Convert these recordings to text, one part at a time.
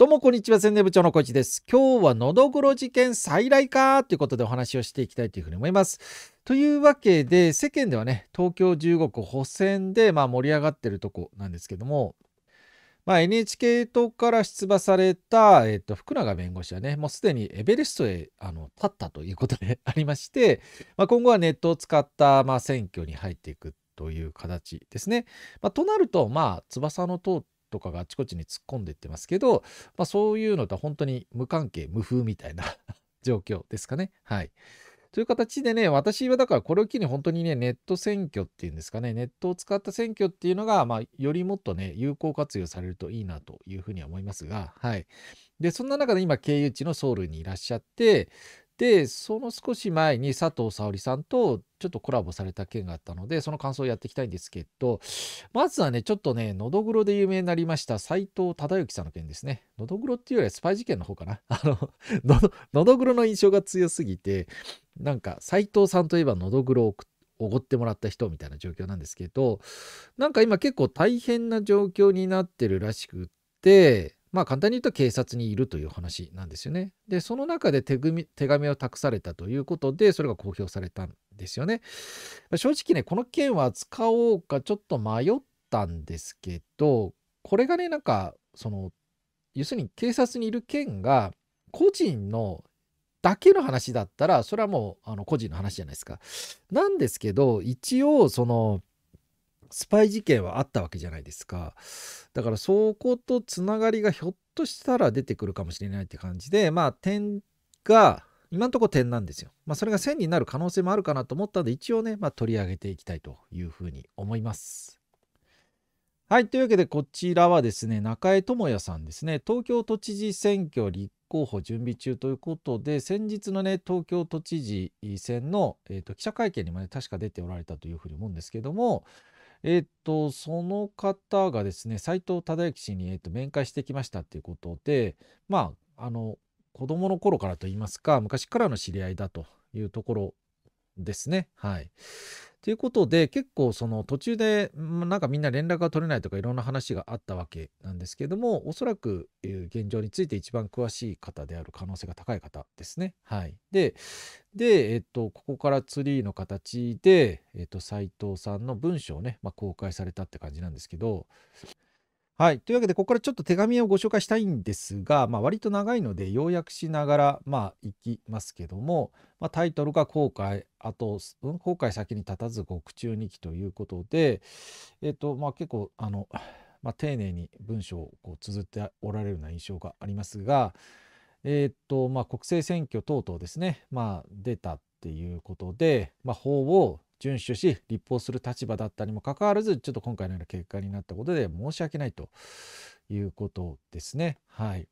どうもこんにちは、宣伝部長の小池です。今日はのどぐろ事件再来かということでお話をしていきたいというふうに思います。というわけで、世間ではね、東京15区補選でまあ盛り上がってるとこなんですけども、まあ、NHK 党から出馬された、えっと、福永弁護士はね、もうすでにエベレストへあの立ったということでありまして、まあ、今後はネットを使った、まあ、選挙に入っていくという形ですね。まあ、となると、まあ、翼の党とかがあちこちに突っ込んでいってますけど、まあ、そういうのとは本当に無関係、無風みたいな 状況ですかね。はい。という形でね、私はだからこれを機に本当にね、ネット選挙っていうんですかね、ネットを使った選挙っていうのが、まあ、よりもっとね、有効活用されるといいなというふうには思いますが、はい。で、そんな中で今、経由地のソウルにいらっしゃって、でその少し前に佐藤沙織さんとちょっとコラボされた件があったのでその感想をやっていきたいんですけどまずはねちょっとねのどぐろで有名になりました斎藤忠之さんの件ですねのどぐろっていうよりはスパイ事件の方かな あののどぐろの印象が強すぎてなんか斎藤さんといえばのどぐろをおごってもらった人みたいな状況なんですけどなんか今結構大変な状況になってるらしくってまあ簡単に言うと警察にいるという話なんですよね。で、その中で手紙手紙を託されたということで、それが公表されたんですよね。正直ね、この件は使おうかちょっと迷ったんですけど、これがね、なんか、その、要するに警察にいる件が個人のだけの話だったら、それはもうあの個人の話じゃないですか。なんですけど、一応、その、スパイ事件はあったわけじゃないですかだからそことつながりがひょっとしたら出てくるかもしれないって感じでまあ点が今のところ点なんですよ。まあ、それが線になる可能性もあるかなと思ったんで一応ね、まあ、取り上げていきたいというふうに思います。はい。というわけで、こちらはですね、中江智也さんですね、東京都知事選挙立候補準備中ということで、先日のね、東京都知事選の、えーと、記者会見にもね、確か出ておられたというふうに思うんですけども、えっ、ー、と、その方がですね、斎藤忠之氏に、えー、と面会してきましたっていうことで、まあ、あの、子供の頃からといいますか、昔からの知り合いだというところですね。はい。ということで結構その途中でなんかみんな連絡が取れないとかいろんな話があったわけなんですけどもおそらく現状について一番詳しい方である可能性が高い方ですね。はい、でで、えっと、ここからツリーの形で、えっと、斉藤さんの文章をね、まあ、公開されたって感じなんですけどはい。というわけで、ここからちょっと手紙をご紹介したいんですが、まあ、割と長いので、要約しながら、まあ、いきますけども、まあ、タイトルが後悔、あと、うん、後悔先に立たず獄中に記ということで、えっ、と、まあ、結構、あの、まあ、丁寧に文章をこう綴っておられるような印象がありますが、えっ、と、まあ、国政選挙等々ですね、まあ、出たっていうことで、まあ、法を遵守し立法する立場だったにもかかわらずちょっと今回のような結果になったことで申し訳ないということですね。はい、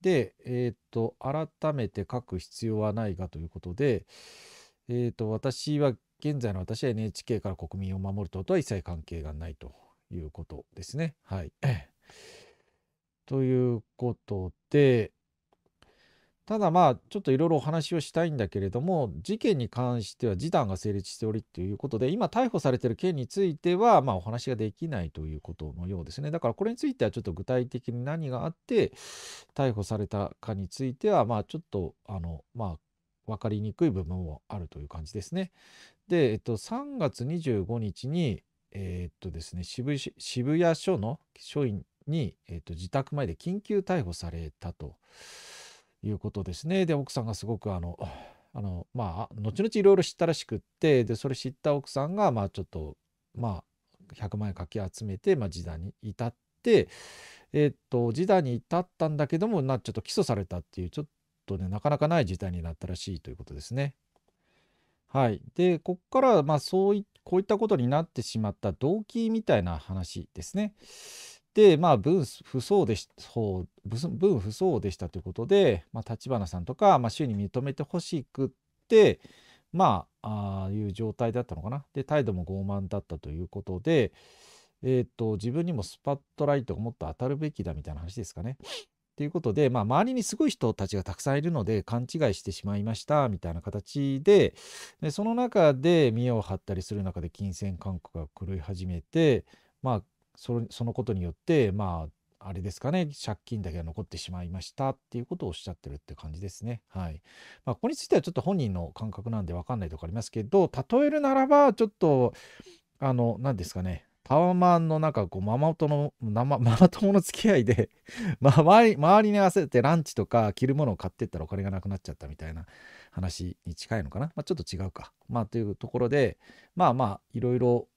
で、えーと、改めて書く必要はないがということで、えーと、と私は現在の私は NHK から国民を守るととは一切関係がないということですね。はい、ということで、ただまあちょっといろいろお話をしたいんだけれども事件に関しては示談が成立しておりということで今逮捕されている件についてはまお話ができないということのようですねだからこれについてはちょっと具体的に何があって逮捕されたかについてはまあちょっとあのまあ分かりにくい部分もあるという感じですね。で、えっと、3月25日に、えー、っとですね、渋谷署の署員に、えっと、自宅前で緊急逮捕されたと。いうことですね。で奥さんがすごくあのあのまあ後々いろいろ知ったらしくってでそれ知った奥さんがまあちょっとまあ100万円かき集めて、まあ、時代に至ってえー、っと時代に至ったんだけどもなちょっと起訴されたっていうちょっとねなかなかない事態になったらしいということですね。はい、でここからまあそういこういったことになってしまった動機みたいな話ですね。でまあ分不相でし分不相でしたということで、まあ、立花さんとか、まあ、周に認めてほしくってまあああいう状態だったのかなで態度も傲慢だったということで、えーと、と自分にもスパットライトがもっと当たるべきだみたいな話ですかね。ということで、まあ、周りにすごい人たちがたくさんいるので勘違いしてしまいましたみたいな形ででその中で見栄を張ったりする中で金銭感覚が狂い始めてまあそのことによってまああれですかね借金だけが残ってしまいましたっていうことをおっしゃってるって感じですね。はいまあ、ここについてはちょっと本人の感覚なんで分かんないとこありますけど例えるならばちょっとあの何ですかねパワーマンのなんかこうママとのママ友の付き合いで まあ、周り周りに合わせてランチとか着るものを買ってったらお金がなくなっちゃったみたいな話に近いのかな、まあ、ちょっと違うかまあというところでまあまあいろいろ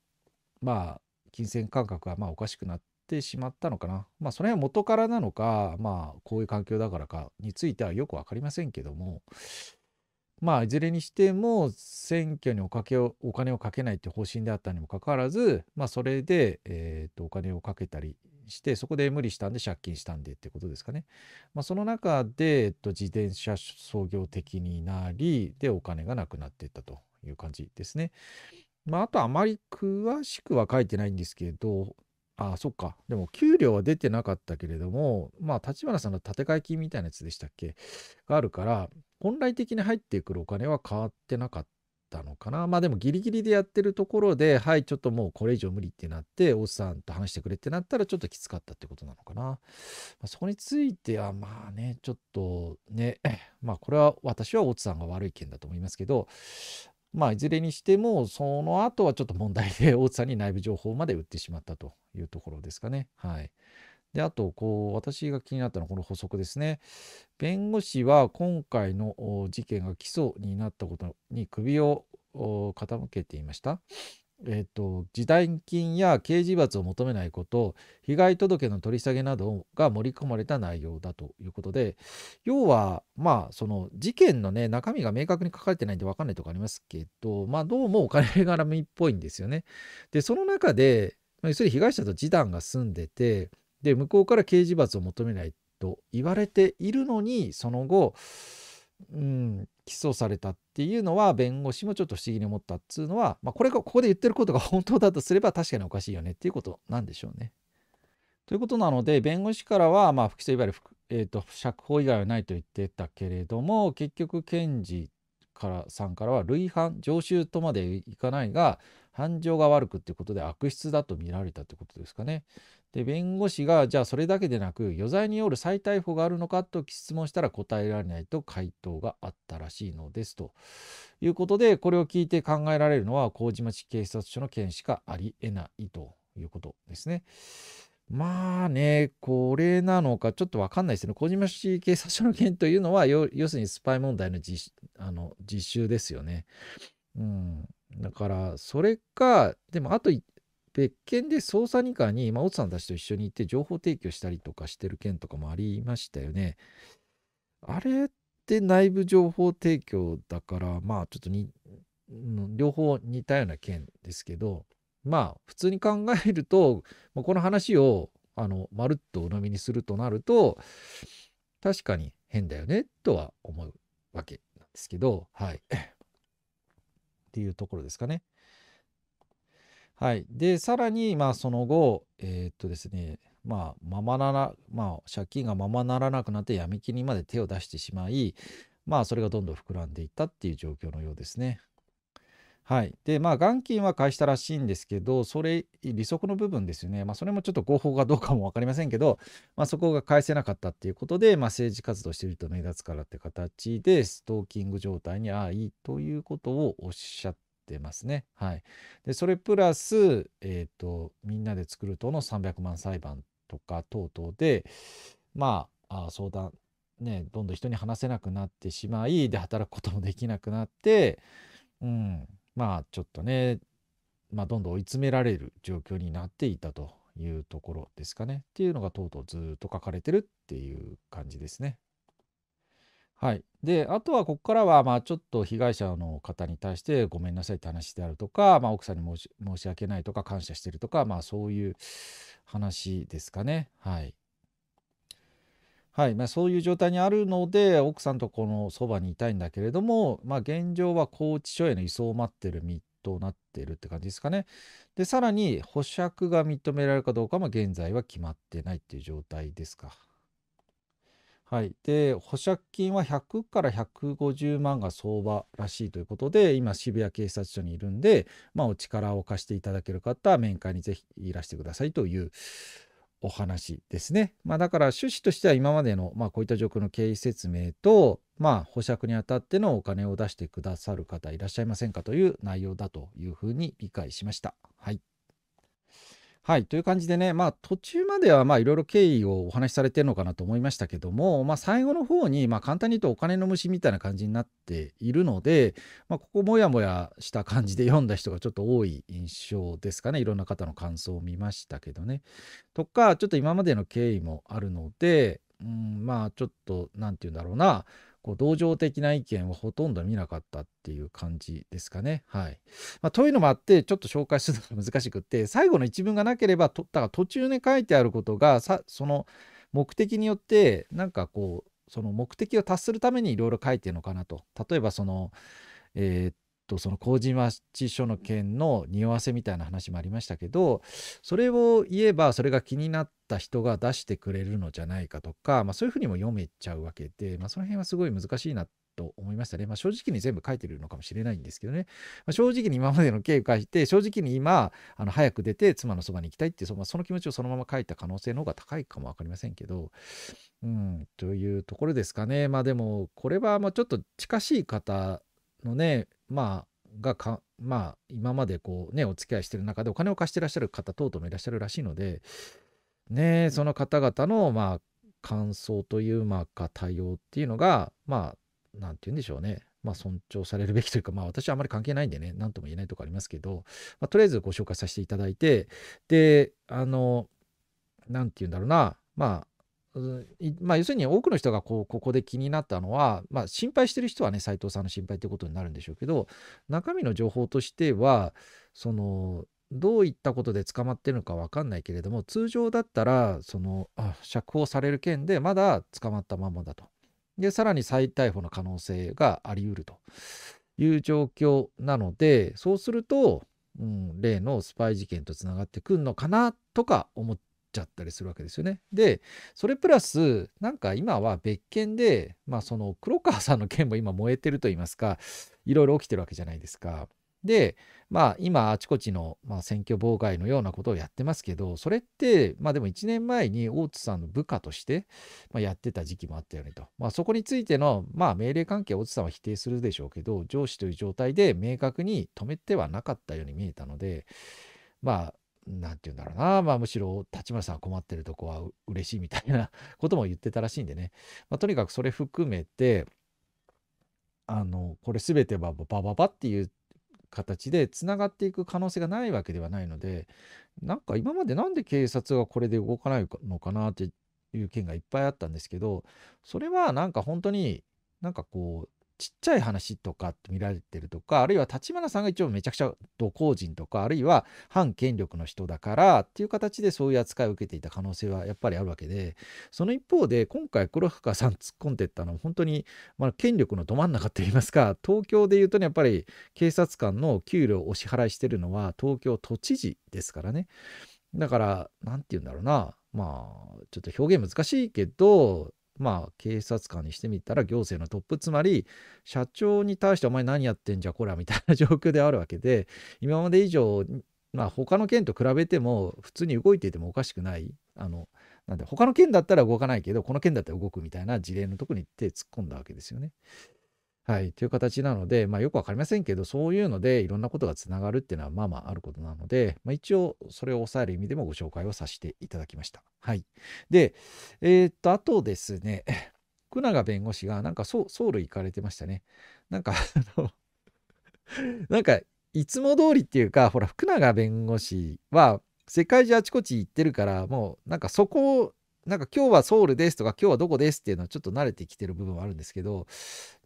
まあ金銭感覚がまあおかしくなってしまったのかな。まあ、それは元からなのか、まあ、こういう環境だからかについてはよく分かりませんけども、まあ、いずれにしても選挙におかけをお金をかけないって方針であったにもかかわらず、まあ、それで、えー、とお金をかけたりしてそこで無理したんで借金したんでってことですかね。まあ、その中で、えっと、自転車創業的になりでお金がなくなっていったという感じですね。まあ、あとあまり詳しくは書いてないんですけど、ああ、そっか。でも、給料は出てなかったけれども、まあ、立花さんの建て替え金みたいなやつでしたっけがあるから、本来的に入ってくるお金は変わってなかったのかな。まあ、でも、ギリギリでやってるところで、はい、ちょっともうこれ以上無理ってなって、おっさんと話してくれってなったら、ちょっときつかったってことなのかな。まあ、そこについては、まあね、ちょっとね、まあ、これは私は大津さんが悪い件だと思いますけど、まあ、いずれにしても、その後はちょっと問題で、大津さんに内部情報まで売ってしまったというところですかね。はい。で、あと、こう、私が気になったのはこの補足ですね。弁護士は今回の事件が起訴になったことに首を傾けていました。えーと、示談金や刑事罰を求めないこと被害届の取り下げなどが盛り込まれた内容だということで要はまあその事件のね中身が明確に書かれてないんで分かんないとこありますけどまあどうもお金絡みっぽいんですよね。でその中で要するに被害者と示談が済んでてで向こうから刑事罰を求めないと言われているのにその後うん、起訴されたっていうのは弁護士もちょっと不思議に思ったっつうのは、まあ、これがここで言ってることが本当だとすれば確かにおかしいよねっていうことなんでしょうね。ということなので弁護士からは、まあ、不起訴いわゆる、えーと、釈放以外はないと言ってたけれども結局検事からさんからは類犯常習とまでいかないが感情が悪くってことで悪質だと見られたってことですかね。で弁護士がじゃあそれだけでなく余罪による再逮捕があるのかと質問したら答えられないと回答があったらしいのですということでこれを聞いて考えられるのは麹町警察署の件しかありえないということですね。まあね、これなのかちょっとわかんないですね。小島市警察署の件というのは、要するにスパイ問題の実あの実習ですよね。うん。だから、それか、でも、あと、別件で捜査二課に、まあ、奥さんたちと一緒に行って情報提供したりとかしてる件とかもありましたよね。あれって内部情報提供だから、まあ、ちょっとに、両方似たような件ですけど、まあ、普通に考えると、この話を、あの、まるっとお飲みにするとなると、確かに変だよね、とは思うわけなんですけど、はい。っていうところですかね。はい。で、さらに、まあ、その後、えー、っとですね、まあ、ままなら、まあ、借金がままならなくなって闇金にまで手を出してしまい、まあ、それがどんどん膨らんでいったっていう状況のようですね。はい、でまあ元金は返したらしいんですけどそれ利息の部分ですよね、まあ、それもちょっと合法かどうかも分かりませんけど、まあ、そこが返せなかったっていうことで、まあ、政治活動してると目立つからって形でストーキング状態にああいいということをおっしゃってますね。はい、でそれプラス、えーと、みんなで作る党の300万裁判とか等々でまあ相談ねどんどん人に話せなくなってしまいで働くこともできなくなって。うん、まあちょっとね、まあ、どんどん追い詰められる状況になっていたというところですかね。っていうのがとうとうずっと書かれてるっていう感じですね。はい、であとはここからはまあちょっと被害者の方に対してごめんなさいって話であるとか、まあ、奥さんに申し訳ないとか感謝してるとか、まあ、そういう話ですかね。はい、はいまあ、そういう状態にあるので奥さんとこのそばにいたいんだけれども、まあ、現状は拘置所への移送を待ってる身となってるって感じですかね。でさらに保釈が認められるかどうかも現在は決まってないっていう状態ですか。はい、で保釈金は100から150万が相場らしいということで今渋谷警察署にいるんで、まあ、お力を貸していただける方は面会にぜひいらしてくださいというお話ですね。まあ、だから趣旨としては今までの、まあ、こういった状況の経緯説明と、まあ、保釈にあたってのお金を出してくださる方いらっしゃいませんかという内容だというふうに理解しました。はい。はい、という感じでね、まあ、途中まではまあいろいろ経緯をお話しされてるのかなと思いましたけども、まあ、最後の方にまあ簡単に言うとお金の虫みたいな感じになっているので、まあ、ここもやもやした感じで読んだ人がちょっと多い印象ですかねいろんな方の感想を見ましたけどね。とかちょっと今までの経緯もあるので、うん、まあちょっと何て言うんだろうなこう同情的な意見をほとんど見なかったっていう感じですかね。はいまあ、というのもあってちょっと紹介するのが難しくって最後の一文がなければとだから途中に書いてあることがさその目的によってなんかこうその目的を達するためにいろいろ書いてるのかなと。例えばそのえー、とその麹町署の件の匂わせみたいな話もありましたけどそれを言えばそれが気になった人が出してくれるのじゃないかとか、まあ、そういうふうにも読めちゃうわけで、まあ、その辺はすごい難しいなと思いましたね。まあ、正直に全部書いてるのかもしれないんですけどね。まあ、正直に今までの経緯書いて、正直に今、あの早く出て妻のそばに行きたいっていう、まあ、その気持ちをそのまま書いた可能性の方が高いかも分かりませんけど、うん、というところですかね。まあでも、これはまあちょっと近しい方のね、まあ、がか、まあ、今までこうね、お付き合いしてる中でお金を貸してらっしゃる方等々もいらっしゃるらしいので、ね、その方々の、まあ、感想という、まあ、か対応っていうのが、まあ、何て言うんでしょうね。まあ、尊重されるべきというか、まあ、私はあまり関係ないんでね、何とも言えないとこありますけど、まあ、とりあえずご紹介させていただいて、で、あの、何て言うんだろうな、まあ、まあ、要するに多くの人がこうここで気になったのは、まあ、心配してる人はね斎藤さんの心配ってことになるんでしょうけど中身の情報としてはそのどういったことで捕まってるのか分かんないけれども通常だったらその釈放される件でまだ捕まったままだとでさらに再逮捕の可能性がありうるという状況なのでそうすると、うん、例のスパイ事件とつながってくるのかなとか思っちゃったりするわけですよね。で、それプラス、なんか今は別件で、まあその黒川さんの件も今燃えてると言いますか、いろいろ起きてるわけじゃないですか。で、まあ今あちこちの、まあ、選挙妨害のようなことをやってますけど、それって、まあでも1年前に大津さんの部下として、まあ、やってた時期もあったよねと。まあそこについての、まあ命令関係は大津さんは否定するでしょうけど、上司という状態で明確に止めてはなかったように見えたので、まあ何て言うんだろうな、まあ、むしろ立花さん困ってるとこは嬉しいみたいな ことも言ってたらしいんでね、まあ、とにかくそれ含めてあのこれ全てはばばばっていう形でつながっていく可能性がないわけではないのでなんか今までなんで警察がこれで動かないのかなっていう件がいっぱいあったんですけどそれはなんか本当になんかこうちっちゃい話とかって見られてるとかあるいは立花さんが一応めちゃくちゃ土工人とかあるいは反権力の人だからっていう形でそういう扱いを受けていた可能性はやっぱりあるわけでその一方で今回黒深さん突っ込んでったのは本当に、まあ、権力のど真ん中といいますか東京でいうとねやっぱり警察官の給料をお支払いしてるのは東京都知事ですからねだから何て言うんだろうなまあちょっと表現難しいけどまあ、警察官にしてみたら行政のトップ、つまり、社長に対してお前何やってんじゃこら、みたいな状況であるわけで、今まで以上、まあ、他の県と比べても、普通に動いていてもおかしくない、あの、なんで、他の県だったら動かないけど、この県だったら動くみたいな事例のとこに手突っ込んだわけですよね。はい、という形なので、まあ、よくわかりませんけど、そういうのでいろんなことがつながるっていうのはまあまああることなので、まあ、一応それを抑える意味でもご紹介をさせていただきました。はい。で、えー、っと、あとですね、久永弁護士がなんかソソウル行かれてましたね。なんか、あの、なんかいつも通りっていうか、ほら、福永弁護士は世界中あちこち行ってるから、もうなんかそこなんか今日はソウルですとか今日はどこですっていうのはちょっと慣れてきてる部分はあるんですけど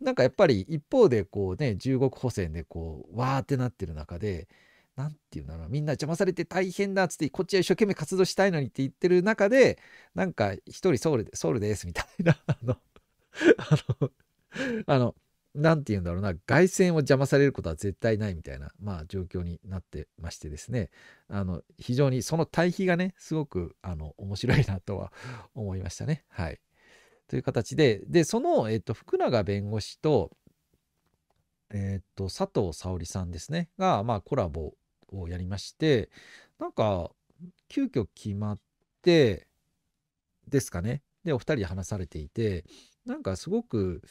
なんかやっぱり一方でこうね中国補選でこうわーってなってる中で何て言うんだろうみんな邪魔されて大変だっつってこっちは一生懸命活動したいのにって言ってる中でなんか一人ソウルでソウルですみたいなあの あの何て言うんだろうな凱旋を邪魔されることは絶対ないみたいな、まあ、状況になってましてですねあの非常にその対比がねすごくあの面白いなとは思いましたね。はい、という形ででその、えっと、福永弁護士と,、えっと佐藤沙織さんですねが、まあ、コラボをやりましてなんか急遽決まってですかねでお二人話されていてなんかすごく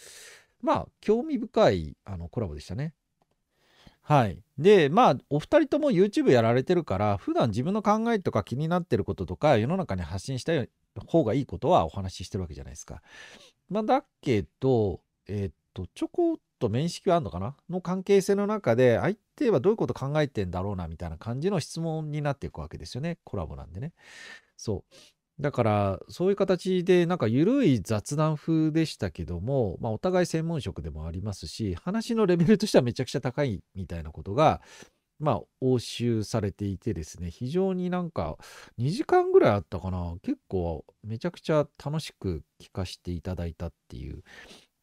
まあ、興味深いあのコラボでしたね。はい。で、まあ、お二人とも YouTube やられてるから、普段自分の考えとか気になってることとか、世の中に発信した方がいいことはお話ししてるわけじゃないですか。まあ、だけど、えっ、と、ちょこっと面識はあるのかなの関係性の中で、相手はどういうこと考えてんだろうな、みたいな感じの質問になっていくわけですよね。コラボなんでね。そう。だから、そういう形で、なんか緩い雑談風でしたけども、まあ、お互い専門職でもありますし、話のレベルとしてはめちゃくちゃ高いみたいなことが、まあ、押収されていてですね、非常になんか、2時間ぐらいあったかな、結構、めちゃくちゃ楽しく聞かせていただいたっていう、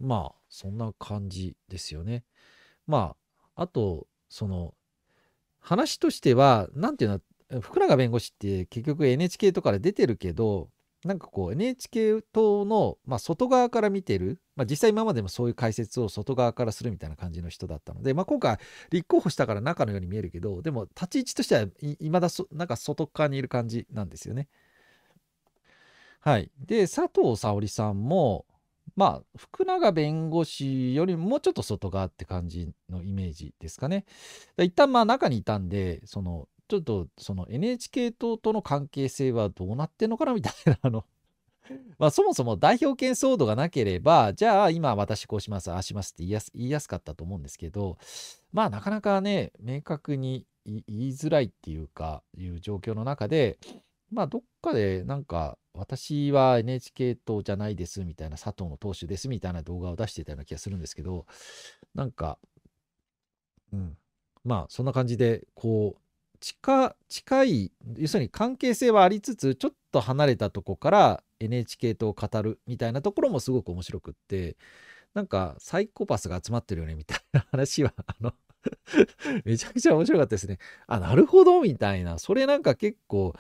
まあ、そんな感じですよね。まあ、あと、その、話としては、なんていうの福永弁護士って結局 NHK とかで出てるけどなんかこう NHK 党の、まあ、外側から見てる、まあ、実際今までもそういう解説を外側からするみたいな感じの人だったので、まあ、今回立候補したから中のように見えるけどでも立ち位置としてはいまだそなんか外側にいる感じなんですよね。はい、で佐藤沙織さんもまあ福永弁護士よりもうちょっと外側って感じのイメージですかね。一旦まあ中にいたんでそのちょっとその NHK 党との関係性はどうなってんのかなみたいなあの まあそもそも代表権騒動がなければじゃあ今私こうしますああしますって言いやす言いやすかったと思うんですけどまあなかなかね明確に言いづらいっていうかいう状況の中でまあどっかでなんか私は NHK 党じゃないですみたいな佐藤の党首ですみたいな動画を出してたような気がするんですけどなんかうんまあそんな感じでこう近近い要するに関係性はありつつちょっと離れたとこから NHK と語るみたいなところもすごく面白くってなんかサイコパスが集まってるよねみたいな話はあの めちゃくちゃ面白かったですね。あなるほどみたいなそれなんか結構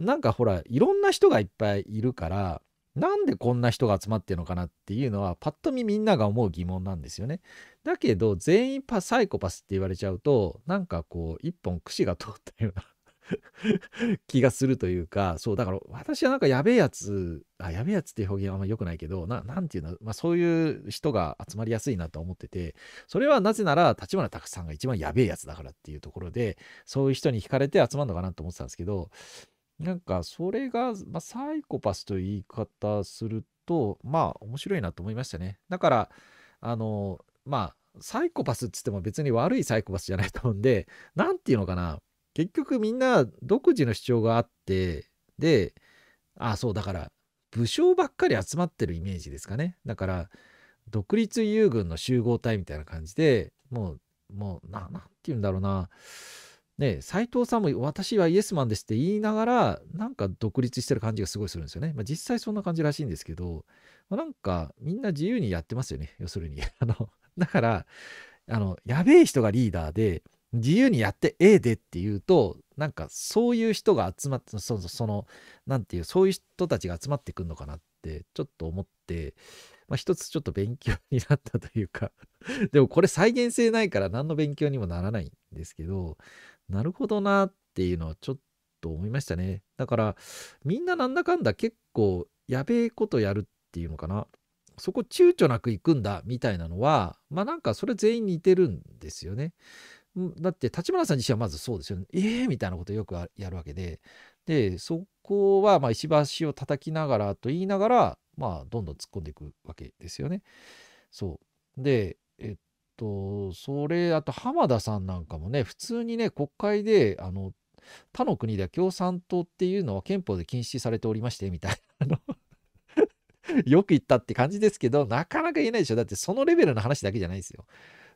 なんかほらいろんな人がいっぱいいるからなんでこんな人が集まってるのかなっていうのはパッと見みんなが思う疑問なんですよね。だけど全員パサイコパスって言われちゃうとなんかこう一本串が通ったような 気がするというかそうだから私はなんかやべえやつあやべえやつっていう表現はあんま良くないけど何ていうの、まあ、そういう人が集まりやすいなと思っててそれはなぜなら立花拓さんが一番やべえやつだからっていうところでそういう人に惹かれて集まるのかなと思ってたんですけどなんかそれが、まあ、サイコパスという言い方するとまあ面白いなと思いましたねだからあのまあサイコパスっつっても別に悪いサイコパスじゃないと思うんで何て言うのかな結局みんな独自の主張があってでああそうだから武将ばっかり集まってるイメージですかねだから独立遊軍の集合体みたいな感じでもうもう何て言うんだろうなね、斎藤さんも私はイエスマンですって言いながら、なんか独立してる感じがすごいするんですよね。まあ、実際そんな感じらしいんですけど、まあ、なんかみんな自由にやってますよね。要するに。あの、だから、あの、やべえ人がリーダーで、自由にやってええでっていうと、なんかそういう人が集まって、そその、なんていう、そういう人たちが集まってくるのかなってちょっと思って、まあ、一つちょっと勉強になったというか でもこれ再現性ないから何の勉強にもならないんですけど、なるほどなっていうのはちょっと思いましたね。だから、みんななんだかんだ結構やべえことやるっていうのかな。そこ躊躇なく行くんだみたいなのは、まあなんかそれ全員似てるんですよね。だって立花さん自身はまずそうですよね。ええー、みたいなことよくやるわけで。で、そこはまあ石橋を叩きながらと言いながら、まあどんどん突っ込んでいくわけですよね。そう。で、えっと、それ、あと浜田さんなんかもね、普通にね、国会で、あの、他の国では共産党っていうのは憲法で禁止されておりまして、みたいな。よく言ったって感じですけど、なかなか言えないでしょ。だってそのレベルの話だけじゃないですよ。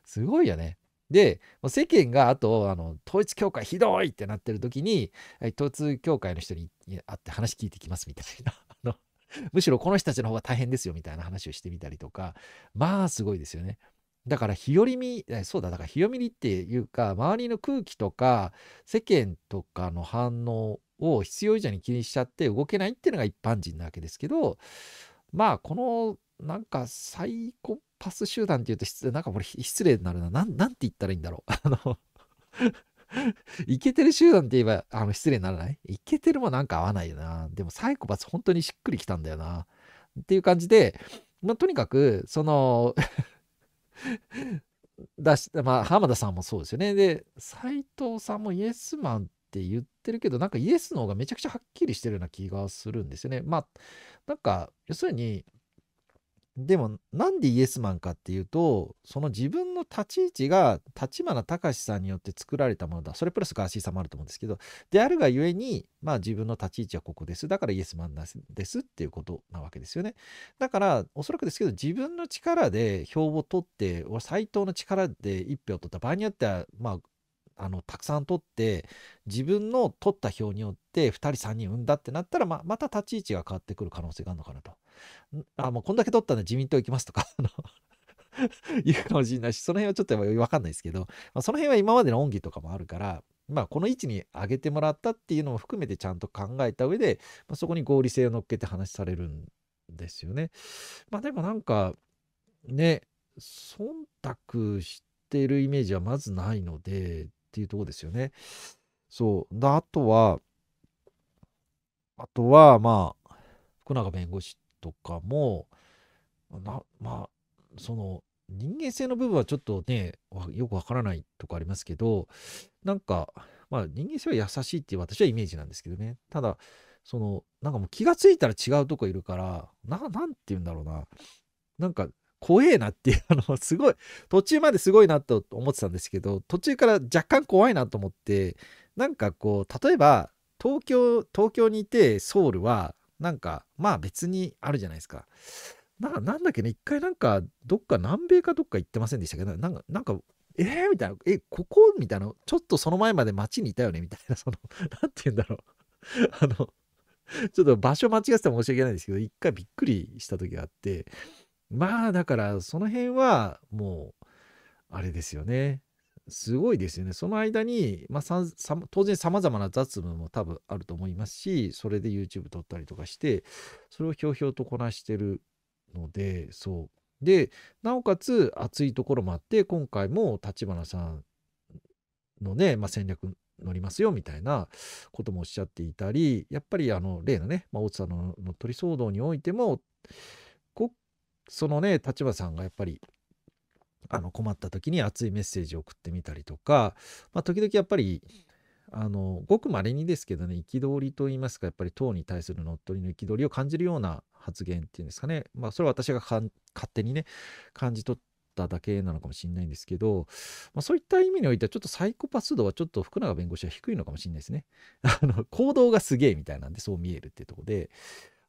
すごいよね。で、世間があと、あの、統一教会ひどいってなってる時に、統一教会の人に会って話聞いてきますみたいな。あのむしろこの人たちの方が大変ですよみたいな話をしてみたりとか、まあすごいですよね。だから日和見、そうだ、だから日和見っていうか、周りの空気とか、世間とかの反応を必要以上に気にしちゃって動けないっていうのが一般人なわけですけど、まあ、この、なんか、サイコパス集団っていうと失礼、なんかこれ失礼になるな。なん、なんて言ったらいいんだろう。あのイケてる集団って言えば、あの、失礼にならないイケてるもなんか合わないよな。でも、サイコパス本当にしっくりきたんだよな。っていう感じで、まあ、とにかく、その だし、まあ、浜田さんもそうですよね。で、斎藤さんもイエスマンって言ってるけど、なんかイエスの方がめちゃくちゃはっきりしてるような気がするんですよね。まあ、なんか、要するに、でもなんでイエスマンかっていうとその自分の立ち位置が立花隆さんによって作られたものだそれプラスガーシーさんもあると思うんですけどであるがゆえに、まあ、自分の立ち位置はここですだからイエスマンですっていうことなわけですよねだからおそらくですけど自分の力で票を取って斎藤の力で1票取った場合によってはまああのたくさん取って自分の取った票によって2人3人産んだってなったら、ままた立ち位置が変わってくる可能性があるのかなと。あもうこんだけ取ったんで自民党行きますとか 言うかもしれないしその辺はちょっと分かんないですけど、まあ、その辺は今までの恩義とかもあるから、まあ、この位置に上げてもらったっていうのも含めてちゃんと考えた上で、まあ、そこに合理性を乗っけて話されるんですよね。まあでもなんかね忖度してるイメージはまずないのでっていうとこですよね。そう。だあとは、あとは、まあ、福永弁護士とかも、なまあ、その、人間性の部分はちょっとね、よくわからないとこありますけど、なんか、まあ人間性は優しいっていう私はイメージなんですけどね。ただ、その、なんかもう気がついたら違うとこいるから、な、なんて言うんだろうな。なんか、怖えなっていう、あの、すごい、途中まですごいなと思ってたんですけど、途中から若干怖いなと思って、なんかこう、例えば、東京、東京にいてソウルは、なんか、まあ別にあるじゃないですか。なんだっけね、一回なんか、どっか、南米かどっか行ってませんでしたけど、なんか、なんか、えー、みたいな、え、ここみたいな、ちょっとその前まで街にいたよねみたいな、その、なんて言うんだろう。あの、ちょっと場所間違ってたら申し訳ないんですけど、一回びっくりした時があって、まあだからその辺はもうあれですよねすごいですよねその間に、まあ、ささ当然さまざまな雑務も多分あると思いますしそれで YouTube 撮ったりとかしてそれをひょうひょうとこなしてるのでそうでなおかつ熱いところもあって今回も立花さんのね、まあ、戦略乗りますよみたいなこともおっしゃっていたりやっぱりあの例のね、まあ、大津さんの鳥騒動においても国そのね立場さんがやっぱりあの困った時に熱いメッセージを送ってみたりとか、まあ、時々やっぱりあのごくまれにですけどね憤りと言いますかやっぱり党に対する乗っ取りの憤りを感じるような発言っていうんですかね、まあ、それは私が勝手にね感じ取っただけなのかもしれないんですけど、まあ、そういった意味においてはちょっとサイコパス度はちょっと福永弁護士は低いのかもしれないですね。あの行動がすげえみたいなんでそう見えるっていうとこで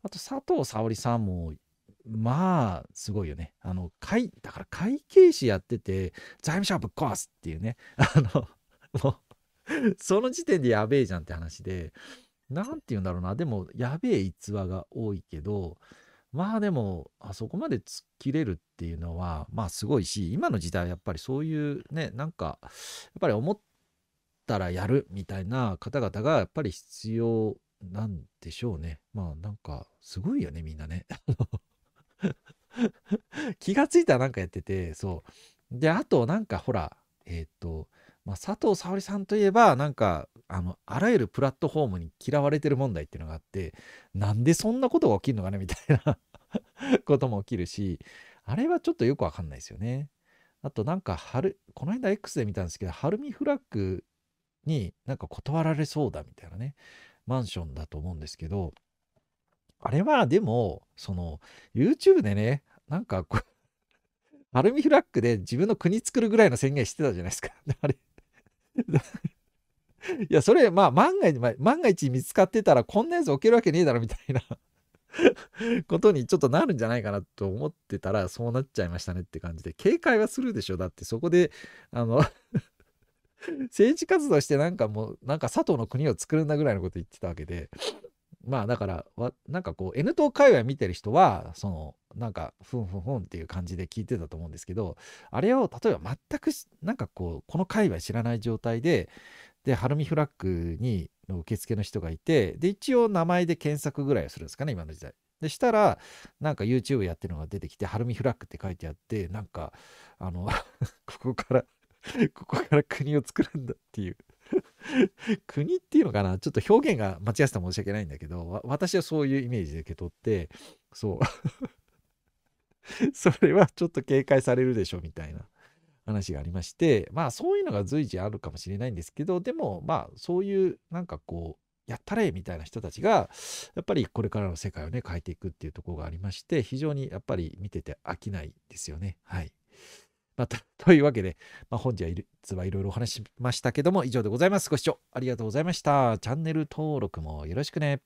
あと佐藤沙織さんもまあ、すごいよね。あの、会、だから会計士やってて、財務省ぶっ壊すっていうね。あの、もうその時点でやべえじゃんって話で、なんて言うんだろうな。でも、やべえ逸話が多いけど、まあでも、あそこまで突っ切れるっていうのは、まあすごいし、今の時代やっぱりそういうね、なんか、やっぱり思ったらやるみたいな方々がやっぱり必要なんでしょうね。まあなんか、すごいよね、みんなね。気がついたらなんかやってて、そう。で、あと、なんかほら、えっ、ー、と、まあ、佐藤沙織さんといえば、なんか、あの、あらゆるプラットフォームに嫌われてる問題っていうのがあって、なんでそんなことが起きるのかねみたいな ことも起きるし、あれはちょっとよくわかんないですよね。あと、なんか、春この間 X で見たんですけど、はるみフラッグになんか断られそうだみたいなね、マンションだと思うんですけど、あれはでも、その YouTube でね、なんかこう、アルミフラッグで自分の国作るぐらいの宣言してたじゃないですか。あれ いや、それ、まあ、万が一、万が一見つかってたら、こんなやつ置けるわけねえだろ、みたいなことにちょっとなるんじゃないかなと思ってたら、そうなっちゃいましたねって感じで、警戒はするでしょ。だって、そこで、あの政治活動してなんかもう、なんか佐藤の国を作るんだぐらいのこと言ってたわけでまあだからなんかこう N 党界隈見てる人はそのなんかふんふんふんっていう感じで聞いてたと思うんですけどあれを例えば全くなんかこうこの界隈知らない状態ででハルミフラッグにの受付の人がいてで一応名前で検索ぐらいをするんですかね今の時代。でしたらなんか YouTube やってるのが出てきて「ハルミフラッグ」って書いてあってなんかあの ここからここから国を作るんだっていう 国っていうのかなちょっと表現が間違ってたら申し訳ないんだけど私はそういうイメージで受け取ってそう それはちょっと警戒されるでしょみたいな話がありましてまあそういうのが随時あるかもしれないんですけどでもまあそういうなんかこうやったれみたいな人たちがやっぱりこれからの世界をね変えていくっていうところがありまして非常にやっぱり見てて飽きないですよねはい。また、というわけで、まあ、本日はいろいろお話しましたけども、以上でございます。ご視聴ありがとうございました。チャンネル登録もよろしくね。